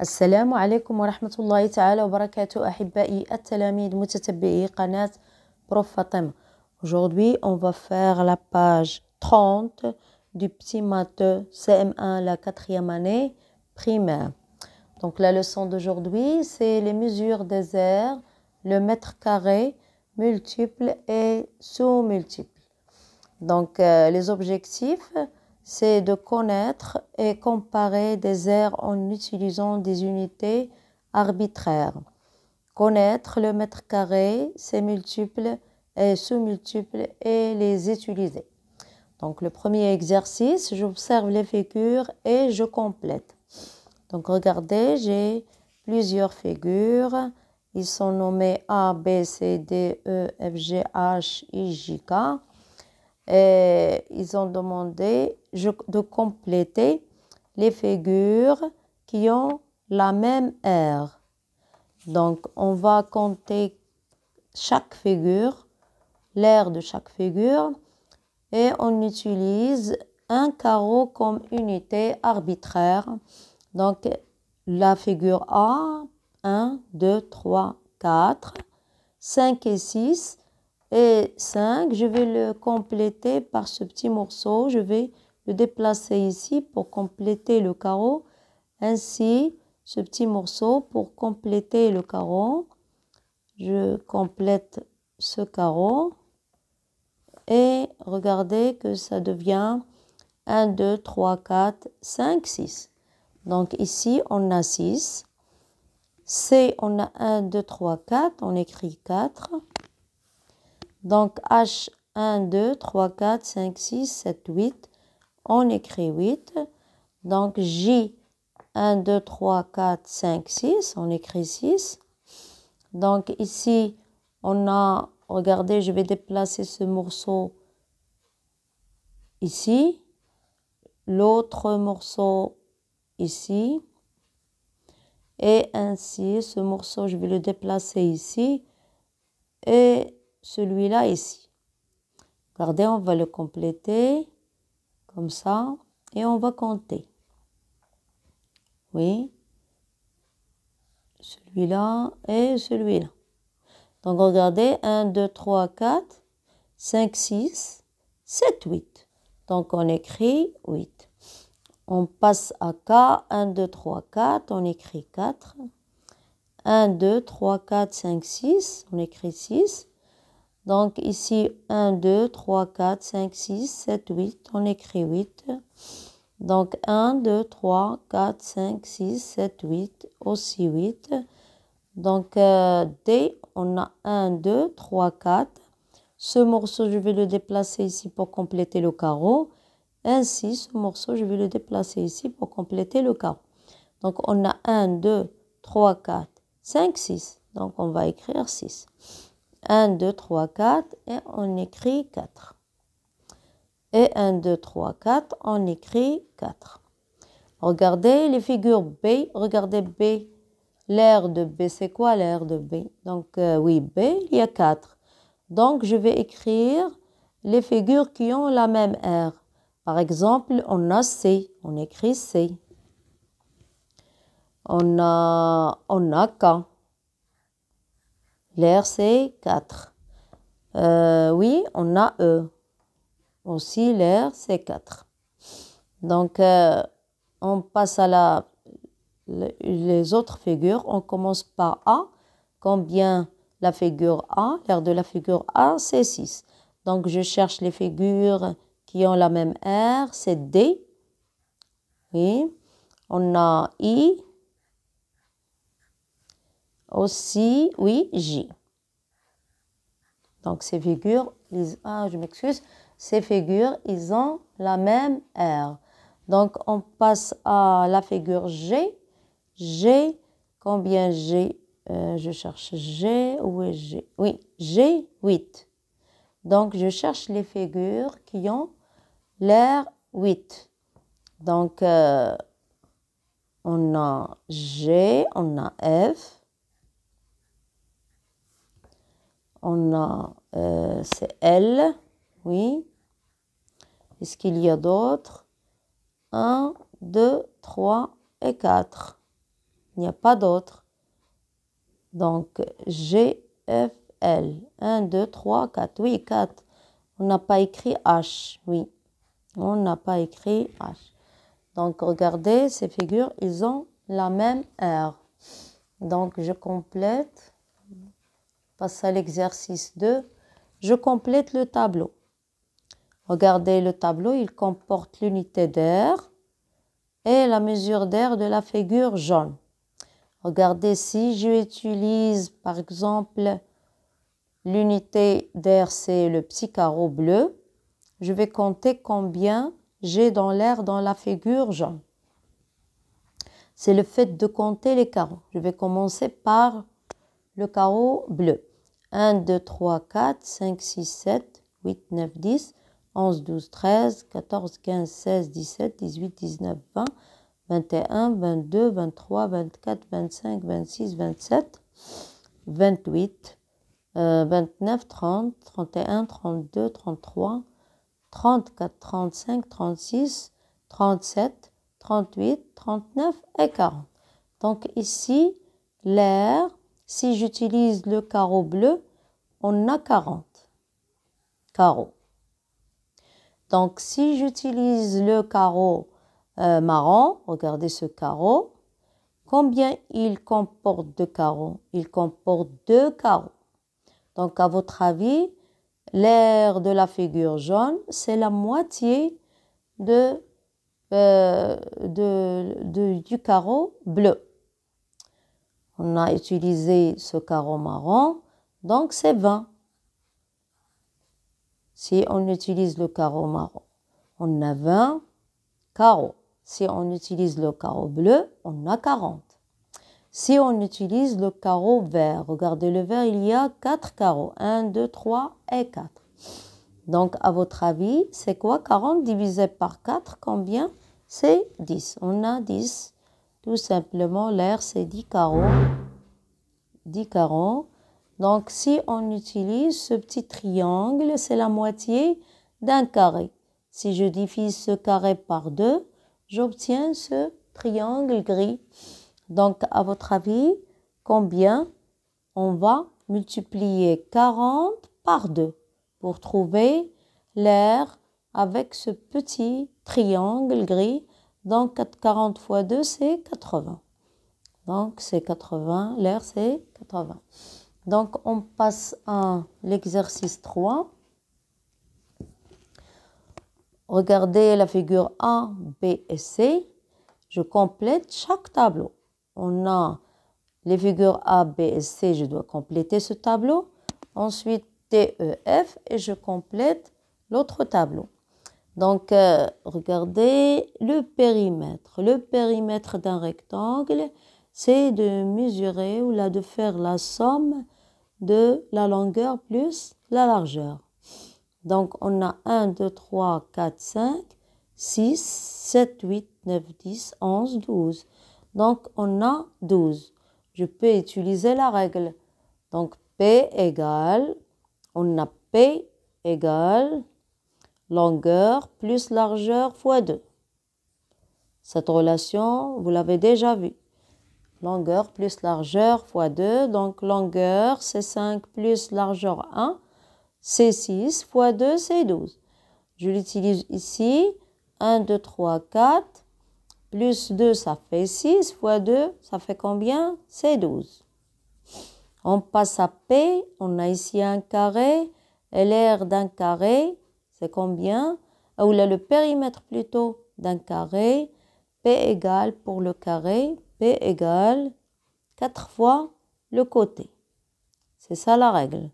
السلام عليكم ورحمة الله تعالى وبركاته أحبائي التلاميذ متتبعي قناة بروف فاطمة Aujourd'hui, on va faire la page 30 du petit matheux CM1, la quatrième année primaire. Donc la leçon d'aujourd'hui, c'est les mesures des aires, le mètre carré, multiple et sous-multiple. Donc euh, les objectifs, c'est de connaître et comparer des aires en utilisant des unités arbitraires. Connaître le mètre carré, ses multiples et sous-multiples et les utiliser. Donc le premier exercice, j'observe les figures et je complète. Donc regardez, j'ai plusieurs figures. Ils sont nommés A, B, C, D, E, F, G, H, I, J, K. Et ils ont demandé de compléter les figures qui ont la même R. Donc, on va compter chaque figure, l'air de chaque figure, et on utilise un carreau comme unité arbitraire. Donc, la figure A, 1, 2, 3, 4, 5 et 6 et 5, je vais le compléter par ce petit morceau. Je vais le déplacer ici pour compléter le carreau. Ainsi, ce petit morceau pour compléter le carreau. Je complète ce carreau. Et regardez que ça devient 1, 2, 3, 4, 5, 6. Donc ici, on a 6. C, on a 1, 2, 3, 4. On écrit 4. Donc H 1, 2, 3, 4, 5, 6, 7, 8. On écrit 8. Donc J 1, 2, 3, 4, 5, 6. On écrit 6. Donc ici, on a, regardez, je vais déplacer ce morceau ici. L'autre morceau ici. Et ainsi, ce morceau, je vais le déplacer ici. Et celui-là ici. Regardez, on va le compléter comme ça et on va compter. Oui. Celui-là et celui-là. Donc regardez, 1, 2, 3, 4, 5, 6, 7, 8. Donc on écrit 8. On passe à K, 1, 2, 3, 4, on écrit 4. 1, 2, 3, 4, 5, 6, on écrit 6. Donc ici 1, 2, 3, 4, 5, 6, 7, 8. On écrit 8. Donc 1, 2, 3, 4, 5, 6, 7, 8. Aussi 8. Donc euh, D, on a 1, 2, 3, 4. Ce morceau, je vais le déplacer ici pour compléter le carreau. Ainsi, ce morceau, je vais le déplacer ici pour compléter le carreau. Donc, on a 1, 2, 3, 4, 5, 6. Donc, on va écrire 6. 1, 2, 3, 4 et on écrit 4. Et 1, 2, 3, 4, on écrit 4. Regardez les figures B, regardez B. L'air de B, c'est quoi l'air de B Donc euh, oui, B, il y a 4. Donc je vais écrire les figures qui ont la même R. Par exemple, on a C, on écrit C. On a, on a K. L'air, 4. Euh, oui, on a E. Aussi, l'air, c'est 4. Donc, euh, on passe à la, les autres figures. On commence par A. Combien la figure A L'air de la figure A, c'est 6. Donc, je cherche les figures qui ont la même R. C'est D. Oui. On a I. Aussi, oui, J. Donc ces figures, ah, je m'excuse, ces figures, ils ont la même R. Donc on passe à la figure G. G, combien G euh, Je cherche G, où est G Oui, G8. Donc je cherche les figures qui ont l'air 8. Donc euh, on a G, on a F, On a euh, c'est L, oui. Est-ce qu'il y a d'autres 1, 2, 3 et 4. Il n'y a pas d'autres. Donc GFL. F, L. 1, 2, 3, 4. Oui, 4. On n'a pas écrit H, oui. On n'a pas écrit H. Donc regardez, ces figures, ils ont la même R. Donc je complète passe à l'exercice 2. Je complète le tableau. Regardez le tableau, il comporte l'unité d'air et la mesure d'air de la figure jaune. Regardez si je utilise par exemple l'unité d'air c'est le petit carreau bleu, je vais compter combien j'ai dans l'air dans la figure jaune. C'est le fait de compter les carreaux. Je vais commencer par le carreau bleu. 1, 2, 3, 4, 5, 6, 7, 8, 9, 10, 11, 12, 13, 14, 15, 16, 17, 18, 19, 20, 21, 22, 23, 24, 25, 26, 27, 28, 29, 30, 31, 32, 33, 34, 35, 36, 37, 38, 39 et 40. Euh, Donc ici, l'air, si j'utilise le carreau bleu, on a 40 carreaux. Donc si j'utilise le carreau euh, marron, regardez ce carreau, combien il comporte de carreaux Il comporte deux carreaux. Donc à votre avis, l'air de la figure jaune, c'est la moitié de, euh, du carreau bleu. On a utilisé ce carreau marron donc c'est 20. Si on utilise le carreau marron, on a 20 carreaux. Si on utilise le carreau bleu, on a 40. Si on utilise le carreau vert, regardez le vert, il y a 4 carreaux. 1, 2, 3 et 4. Donc, à votre avis, c'est quoi 40 divisé par 4, combien C'est 10. On a 10. Tout simplement, l'air, c'est 10 carreaux. 10 carreaux. Donc si on utilise ce petit triangle, c'est la moitié d'un carré. Si je divise ce carré par 2, j'obtiens ce triangle gris. Donc à votre avis, combien on va multiplier 40 par 2 pour trouver l'air avec ce petit triangle gris. Donc 40 fois 2, c'est 80. Donc c'est 80, l'air c'est 80. Donc, on passe à l'exercice 3. Regardez la figure A, B et C. Je complète chaque tableau. On a les figures A, B et C. Je dois compléter ce tableau. Ensuite, T, E, F. Et je complète l'autre tableau. Donc, euh, regardez le périmètre. Le périmètre d'un rectangle, c'est de mesurer ou là de faire la somme de la longueur plus la largeur. Donc on a 1, 2, 3, 4, 5, 6, 7, 8, 9, 10, 11, 12. Donc on a 12. Je peux utiliser la règle. Donc P égale, on a P égale longueur plus largeur fois 2. Cette relation, vous l'avez déjà vue longueur plus largeur fois 2. Donc longueur, c'est 5 plus largeur 1, c'est 6 fois 2, c'est 12. Je l'utilise ici. 1, 2, 3, 4. Plus 2, ça fait 6. Fois 2, ça fait combien C'est 12. On passe à P. On a ici un carré. Et l'air d'un carré, c'est combien Ou là, le périmètre plutôt d'un carré. P égale pour le carré P égale 4 fois le côté. C'est ça la règle.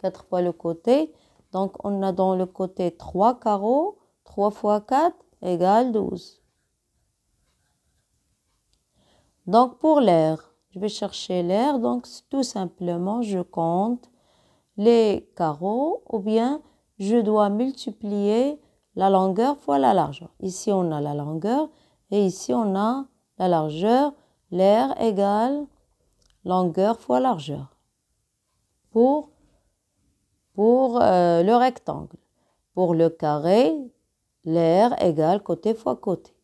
4 fois le côté. Donc on a dans le côté 3 carreaux. 3 fois 4 égale 12. Donc pour l'air, je vais chercher l'air. Donc tout simplement, je compte les carreaux ou bien je dois multiplier la longueur fois la largeur. Ici, on a la longueur et ici, on a la largeur, l'air égale longueur fois largeur pour, pour euh, le rectangle. Pour le carré, l'air égale côté fois côté.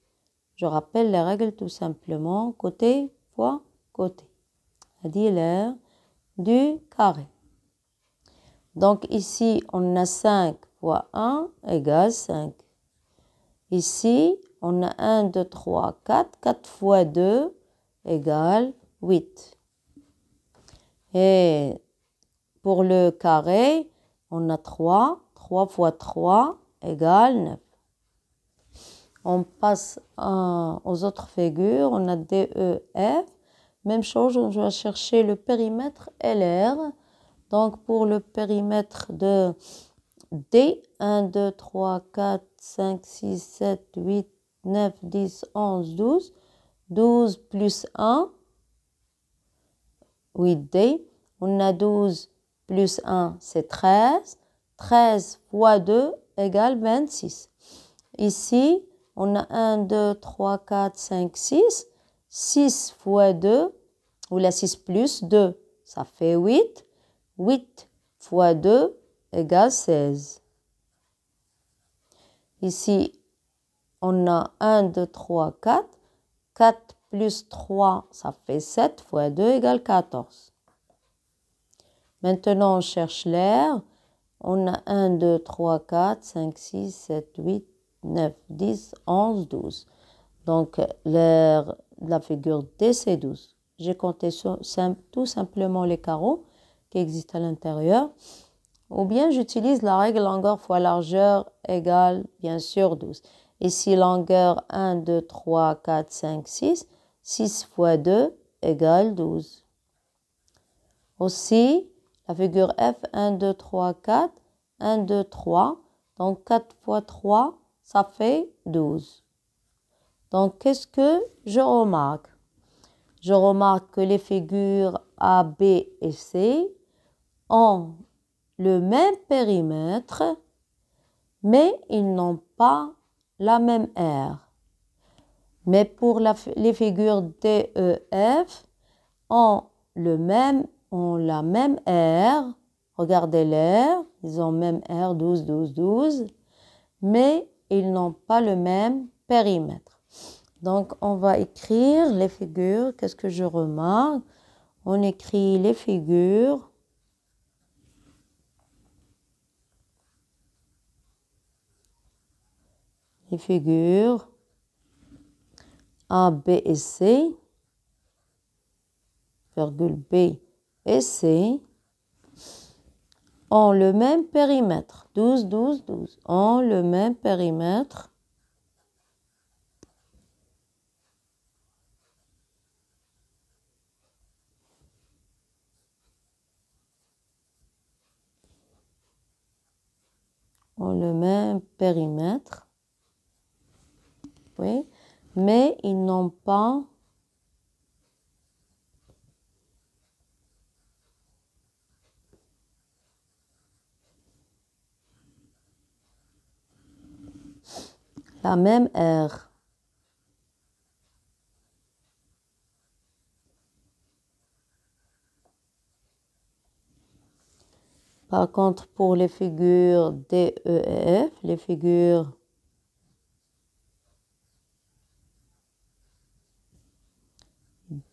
Je rappelle les règles tout simplement, côté fois côté. cest à l'air du carré. Donc ici, on a 5 fois 1 égale 5. Ici, on a 1, 2, 3, 4. 4 fois 2 égale 8. Et pour le carré, on a 3. 3 fois 3 égale 9. On passe aux autres figures. On a D, E, F. Même chose, on va chercher le périmètre LR. Donc pour le périmètre de D, 1, 2, 3, 4, 5, 6, 7, 8, 9, 10, 11, 12. 12 plus 1, 8D. On a 12 plus 1, c'est 13. 13 fois 2 égale 26. Ici, on a 1, 2, 3, 4, 5, 6. 6 fois 2, ou la 6 plus 2, ça fait 8. 8 fois 2 égale 16. Ici, on a 1, 2, 3, 4. 4 plus 3, ça fait 7 fois 2 égale 14. Maintenant, on cherche l'air. On a 1, 2, 3, 4, 5, 6, 7, 8, 9, 10, 11, 12. Donc, l'air de la figure D, c'est 12. J'ai compté tout simplement les carreaux qui existent à l'intérieur. Ou bien, j'utilise la règle longueur fois largeur égale, bien sûr, 12. Ici, longueur 1, 2, 3, 4, 5, 6. 6 fois 2 égale 12. Aussi, la figure F, 1, 2, 3, 4, 1, 2, 3. Donc, 4 fois 3, ça fait 12. Donc, qu'est-ce que je remarque Je remarque que les figures A, B et C ont le même périmètre, mais ils n'ont pas la même R. Mais pour les figures DEF, ont, le même, ont la même R. Regardez l'air, ils ont même R, 12, 12, 12. Mais ils n'ont pas le même périmètre. Donc, on va écrire les figures. Qu'est-ce que je remarque On écrit les figures figure figures A, B et C, virgule B et C, ont le même périmètre. 12, 12, 12. Ont le même périmètre. Ont le même périmètre oui, mais ils n'ont pas la même R. Par contre, pour les figures D, E F, les figures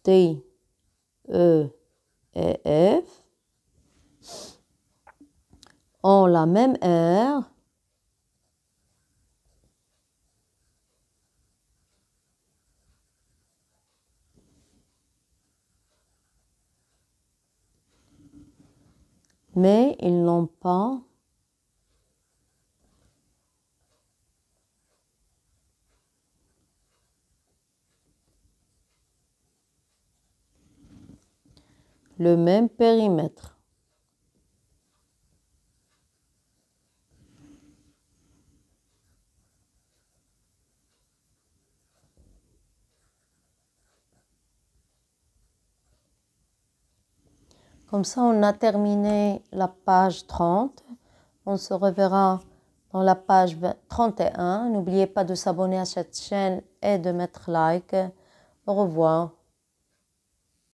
T, E et F ont la même R mais ils n'ont pas le même périmètre. Comme ça, on a terminé la page 30. On se reverra dans la page 31. N'oubliez pas de s'abonner à cette chaîne et de mettre like. Au revoir.